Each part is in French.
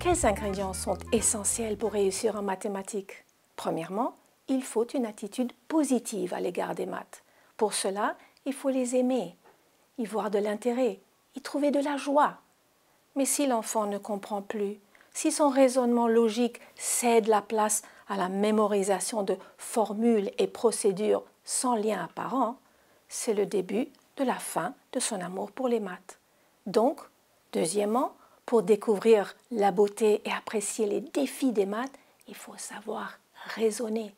Quels ingrédients sont essentiels pour réussir en mathématiques Premièrement, il faut une attitude positive à l'égard des maths. Pour cela, il faut les aimer, y voir de l'intérêt, y trouver de la joie. Mais si l'enfant ne comprend plus, si son raisonnement logique cède la place à la mémorisation de formules et procédures sans lien apparent, c'est le début de la fin de son amour pour les maths. Donc, deuxièmement, pour découvrir la beauté et apprécier les défis des maths, il faut savoir raisonner.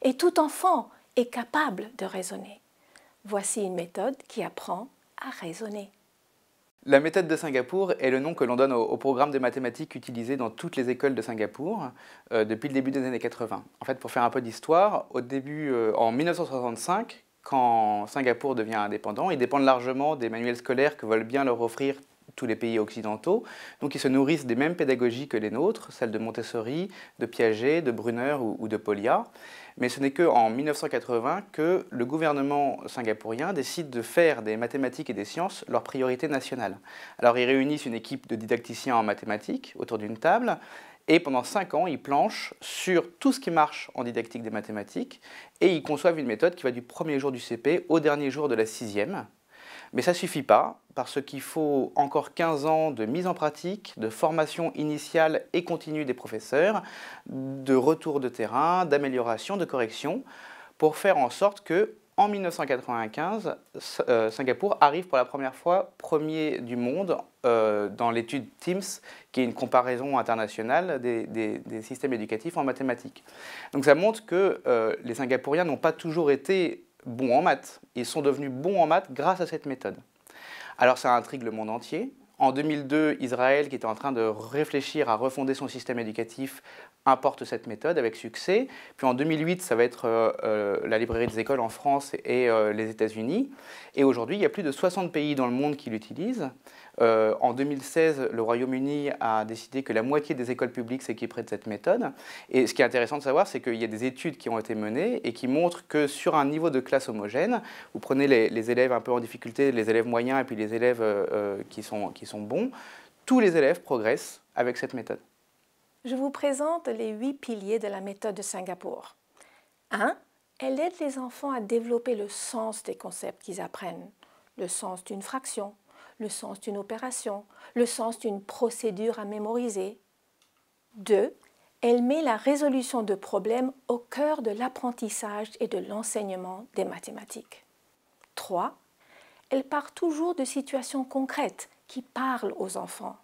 Et tout enfant est capable de raisonner. Voici une méthode qui apprend à raisonner. La méthode de Singapour est le nom que l'on donne au, programme de mathématiques utilisé dans toutes les écoles de Singapour euh, depuis le début des années 80. En fait, pour faire un peu d'histoire, au début, euh, en 1965, quand Singapour devient indépendant, ils dépendent largement des manuels scolaires que veulent bien leur offrir tous les pays occidentaux. Donc ils se nourrissent des mêmes pédagogies que les nôtres, celles de Montessori, de Piaget, de Brunner ou, de Polia. Mais ce n'est qu'en 1980 que le gouvernement singapourien décide de faire des mathématiques et des sciences leur priorité nationale. Alors ils réunissent une équipe de didacticiens en mathématiques autour d'une table et pendant cinq ans, ils planchent sur tout ce qui marche en didactique des mathématiques et ils conçoivent une méthode qui va du premier jour du CP au dernier jour de la sixième, mais ça ne suffit pas, parce qu'il faut encore 15 ans de mise en pratique, de formation initiale et continue des professeurs, de retour de terrain, d'amélioration, de correction, pour faire en sorte que, en 1995, euh, Singapour arrive pour la première fois premier du monde euh, dans l'étude TIMSS, qui est une comparaison internationale des, systèmes éducatifs en mathématiques. Donc ça montre que euh, les Singapouriens n'ont pas toujours été bon en maths. Ils sont devenus bons en maths grâce à cette méthode. Alors ça intrigue le monde entier. En 2002, Israël, qui était en train de réfléchir à refonder son système éducatif, importe cette méthode avec succès. Puis en 2008, ça va être euh, euh, la librairie des écoles en France et euh, les États-Unis. Et aujourd'hui, il y a plus de 60 pays dans le monde qui l'utilisent. Euh, en 2016, le Royaume-Uni a décidé que la moitié des écoles publiques s'équiperaient de cette méthode. Et ce qui est intéressant de savoir, c'est qu'il y a des études qui ont été menées et qui montrent que sur un niveau de classe homogène, vous prenez les, élèves un peu en difficulté, les élèves moyens et puis les élèves euh, euh, qui, sont, qui sont bons, tous les élèves progressent avec cette méthode. Je vous présente les huit piliers de la méthode de Singapour. 1. Elle aide les enfants à développer le sens des concepts qu'ils apprennent, le sens d'une fraction, le sens d'une opération, le sens d'une procédure à mémoriser. 2. Elle met la résolution de problèmes au cœur de l'apprentissage et de l'enseignement des mathématiques. 3. Elle part toujours de situations concrètes qui parlent aux enfants,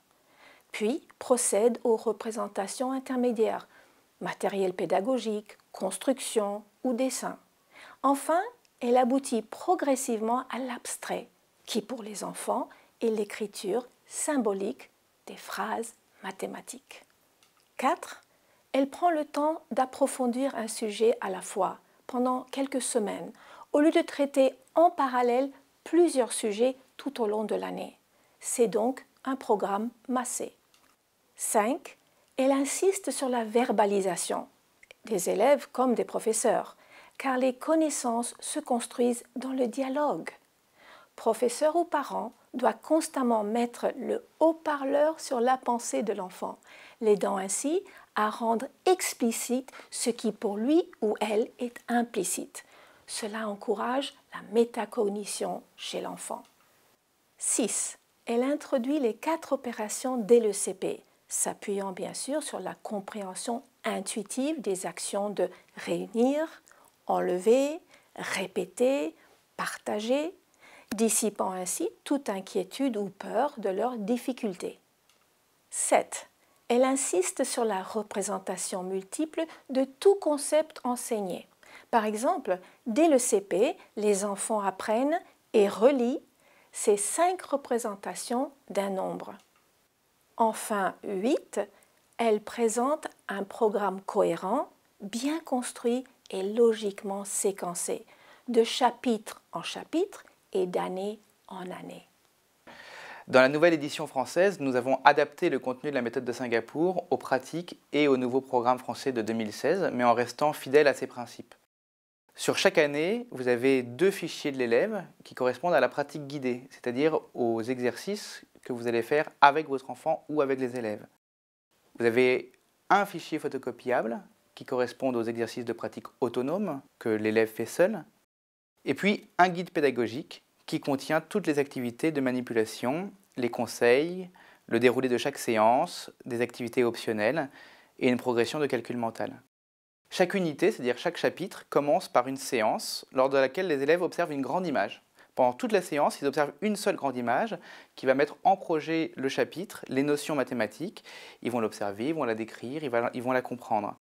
puis procède aux représentations intermédiaires, matériel pédagogique, construction ou dessin. Enfin, elle aboutit progressivement à l'abstrait, qui pour les enfants et l'écriture symbolique des phrases mathématiques. 4. Elle prend le temps d'approfondir un sujet à la fois pendant quelques semaines, au lieu de traiter en parallèle plusieurs sujets tout au long de l'année. C'est donc un programme massé. 5. Elle insiste sur la verbalisation, des élèves comme des professeurs, car les connaissances se construisent dans le dialogue professeur ou parent doit constamment mettre le haut-parleur sur la pensée de l'enfant, l'aidant ainsi à rendre explicite ce qui pour lui ou elle est implicite. Cela encourage la métacognition chez l'enfant. 6. Elle introduit les quatre opérations dès le CP, s'appuyant bien sûr sur la compréhension intuitive des actions de réunir, enlever, répéter, partager, dissipant ainsi toute inquiétude ou peur de leurs difficultés. 7. Elle insiste sur la représentation multiple de tout concept enseigné. Par exemple, dès le CP, les enfants apprennent et relient ces cinq représentations d'un nombre. Enfin, 8. Elle présente un programme cohérent, bien construit et logiquement séquencé, de chapitre en chapitre et d'année en année. Dans la nouvelle édition française, nous avons adapté le contenu de la méthode de Singapour aux pratiques et aux nouveaux programmes français de 2016, mais en restant fidèle à ses principes. Sur chaque année, vous avez deux fichiers de l'élève qui correspondent à la pratique guidée, c'est-à-dire aux exercices que vous allez faire avec votre enfant ou avec les élèves. Vous avez un fichier photocopiable qui correspond aux exercices de pratique autonome que l'élève fait seul, et puis un guide pédagogique qui contient toutes les activités de manipulation, les conseils, le déroulé de chaque séance, des activités optionnelles et une progression de calcul mental. Chaque unité, c'est-à-dire chaque chapitre, commence par une séance lors de laquelle les élèves observent une grande image. Pendant toute la séance, ils observent une seule grande image qui va mettre en projet le chapitre, les notions mathématiques. Ils vont l'observer, ils vont la décrire, ils vont la comprendre.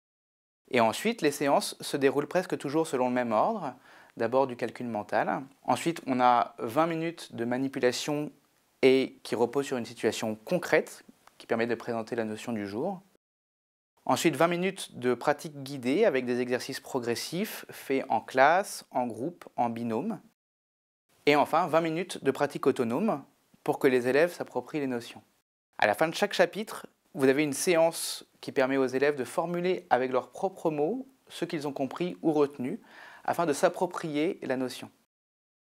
Et ensuite, les séances se déroulent presque toujours selon le même ordre d'abord du calcul mental. Ensuite, on a 20 minutes de manipulation et qui repose sur une situation concrète qui permet de présenter la notion du jour. Ensuite, 20 minutes de pratique guidée avec des exercices progressifs faits en classe, en groupe, en binôme. Et enfin, 20 minutes de pratique autonome pour que les élèves s'approprient les notions. À la fin de chaque chapitre, vous avez une séance qui permet aux élèves de formuler avec leurs propres mots ce qu'ils ont compris ou retenu afin de s'approprier la notion.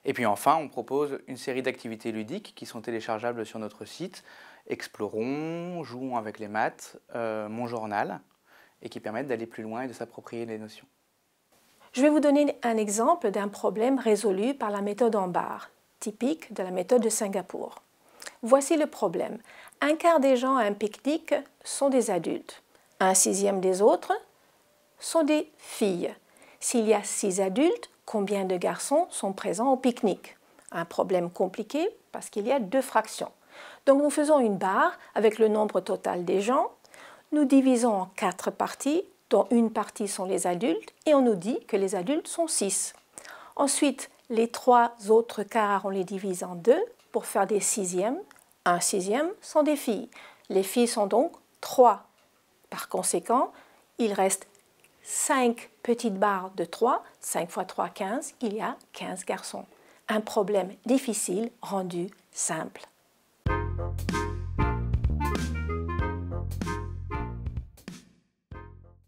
Et puis enfin, on propose une série d'activités ludiques qui sont téléchargeables sur notre site, Explorons, Jouons avec les maths, euh, Mon journal, et qui permettent d'aller plus loin et de s'approprier les notions. Je vais vous donner un exemple d'un problème résolu par la méthode en barre, typique de la méthode de Singapour. Voici le problème. Un quart des gens à un pique-nique sont des adultes. Un sixième des autres sont des filles. S'il y a six adultes, combien de garçons sont présents au pique-nique Un problème compliqué parce qu'il y a deux fractions. Donc nous faisons une barre avec le nombre total des gens, nous divisons en quatre parties, dont une partie sont les adultes, et on nous dit que les adultes sont six. Ensuite, les trois autres quarts, on les divise en deux pour faire des sixièmes. Un sixième sont des filles. Les filles sont donc trois. Par conséquent, il reste 5 petites barres de 3, 5 x 3, 15, il y a 15 garçons. Un problème difficile rendu simple.